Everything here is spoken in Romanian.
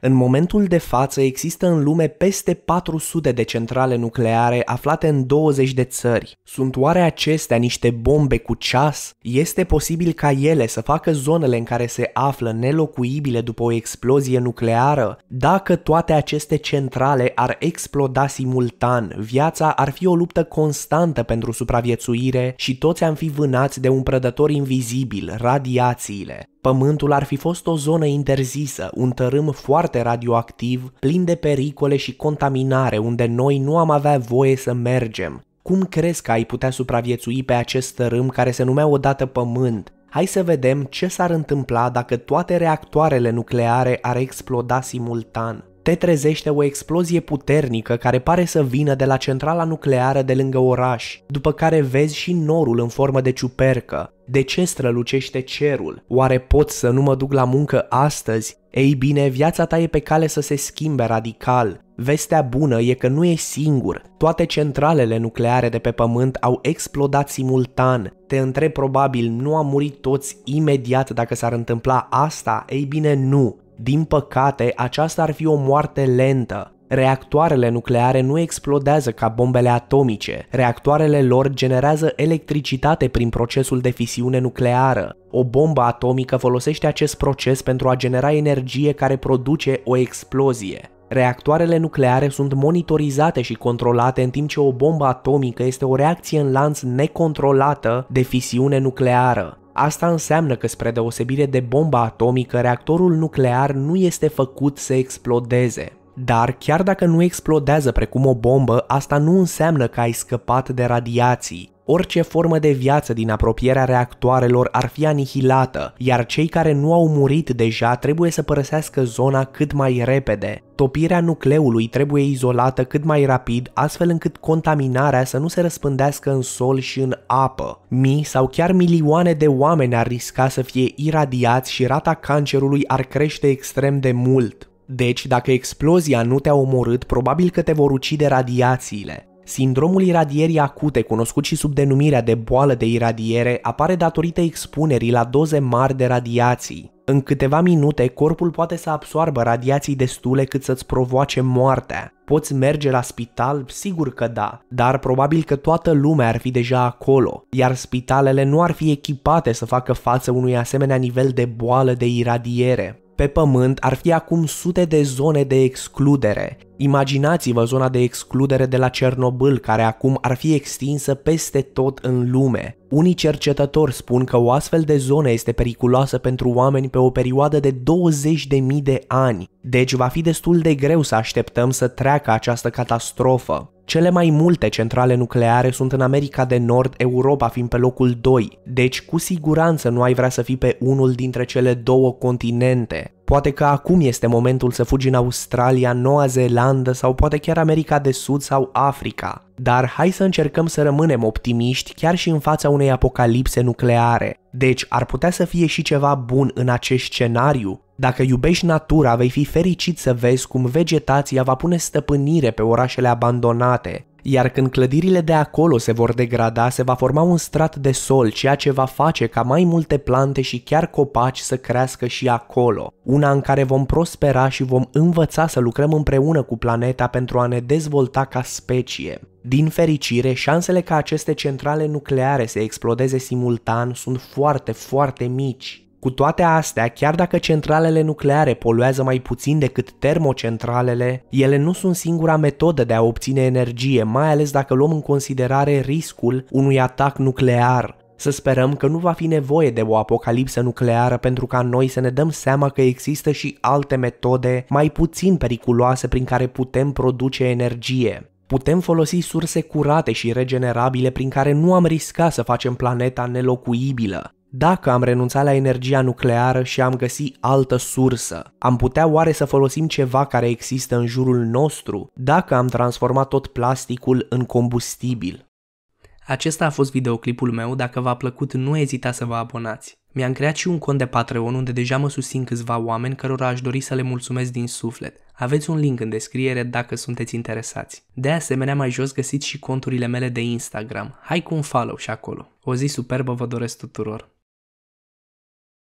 În momentul de față există în lume peste 400 de centrale nucleare aflate în 20 de țări. Sunt oare acestea niște bombe cu ceas? Este posibil ca ele să facă zonele în care se află nelocuibile după o explozie nucleară? Dacă toate aceste centrale ar exploda simultan, viața ar fi o luptă constantă pentru supraviețuire și toți am fi vânați de un prădător invizibil, radiațiile. Pământul ar fi fost o zonă interzisă, un tărâm foarte radioactiv, plin de pericole și contaminare, unde noi nu am avea voie să mergem. Cum crezi că ai putea supraviețui pe acest tărâm care se numea odată Pământ? Hai să vedem ce s-ar întâmpla dacă toate reactoarele nucleare ar exploda simultan. Te trezește o explozie puternică care pare să vină de la centrala nucleară de lângă oraș, după care vezi și norul în formă de ciupercă, de ce strălucește cerul? Oare pot să nu mă duc la muncă astăzi? Ei bine, viața ta e pe cale să se schimbe radical. Vestea bună e că nu e singur. Toate centralele nucleare de pe pământ au explodat simultan. Te întreb probabil, nu a murit toți imediat dacă s-ar întâmpla asta? Ei bine, nu. Din păcate, aceasta ar fi o moarte lentă. Reactoarele nucleare nu explodează ca bombele atomice, reactoarele lor generează electricitate prin procesul de fisiune nucleară. O bombă atomică folosește acest proces pentru a genera energie care produce o explozie. Reactoarele nucleare sunt monitorizate și controlate în timp ce o bombă atomică este o reacție în lanț necontrolată de fisiune nucleară. Asta înseamnă că, spre deosebire de bomba atomică, reactorul nuclear nu este făcut să explodeze. Dar chiar dacă nu explodează precum o bombă, asta nu înseamnă că ai scăpat de radiații. Orice formă de viață din apropierea reactoarelor ar fi anihilată, iar cei care nu au murit deja trebuie să părăsească zona cât mai repede. Topirea nucleului trebuie izolată cât mai rapid, astfel încât contaminarea să nu se răspândească în sol și în apă. Mii sau chiar milioane de oameni ar risca să fie iradiați și rata cancerului ar crește extrem de mult. Deci, dacă explozia nu te-a omorât, probabil că te vor ucide radiațiile. Sindromul iradierii acute, cunoscut și sub denumirea de boală de iradiere, apare datorită expunerii la doze mari de radiații. În câteva minute, corpul poate să absoarbă radiații destule cât să-ți provoace moartea. Poți merge la spital? Sigur că da, dar probabil că toată lumea ar fi deja acolo, iar spitalele nu ar fi echipate să facă față unui asemenea nivel de boală de iradiere. Pe pământ ar fi acum sute de zone de excludere. Imaginați-vă zona de excludere de la Cernobâl, care acum ar fi extinsă peste tot în lume. Unii cercetători spun că o astfel de zonă este periculoasă pentru oameni pe o perioadă de 20.000 de ani, deci va fi destul de greu să așteptăm să treacă această catastrofă. Cele mai multe centrale nucleare sunt în America de Nord, Europa fiind pe locul 2, deci cu siguranță nu ai vrea să fii pe unul dintre cele două continente. Poate că acum este momentul să fugi în Australia, Noua Zeelandă sau poate chiar America de Sud sau Africa. Dar hai să încercăm să rămânem optimiști chiar și în fața unei apocalipse nucleare. Deci ar putea să fie și ceva bun în acest scenariu, dacă iubești natura, vei fi fericit să vezi cum vegetația va pune stăpânire pe orașele abandonate, iar când clădirile de acolo se vor degrada, se va forma un strat de sol, ceea ce va face ca mai multe plante și chiar copaci să crească și acolo, una în care vom prospera și vom învăța să lucrăm împreună cu planeta pentru a ne dezvolta ca specie. Din fericire, șansele ca aceste centrale nucleare să explodeze simultan sunt foarte, foarte mici. Cu toate astea, chiar dacă centralele nucleare poluează mai puțin decât termocentralele, ele nu sunt singura metodă de a obține energie, mai ales dacă luăm în considerare riscul unui atac nuclear. Să sperăm că nu va fi nevoie de o apocalipsă nucleară pentru ca noi să ne dăm seama că există și alte metode mai puțin periculoase prin care putem produce energie. Putem folosi surse curate și regenerabile prin care nu am riscat să facem planeta nelocuibilă. Dacă am renunțat la energia nucleară și am găsit altă sursă, am putea oare să folosim ceva care există în jurul nostru dacă am transformat tot plasticul în combustibil? Acesta a fost videoclipul meu, dacă v-a plăcut nu ezita să vă abonați. Mi-am creat și un cont de Patreon unde deja mă susțin câțiva oameni cărora aș dori să le mulțumesc din suflet. Aveți un link în descriere dacă sunteți interesați. De asemenea, mai jos găsiți și conturile mele de Instagram. Hai cu un follow și acolo. O zi superbă vă doresc tuturor!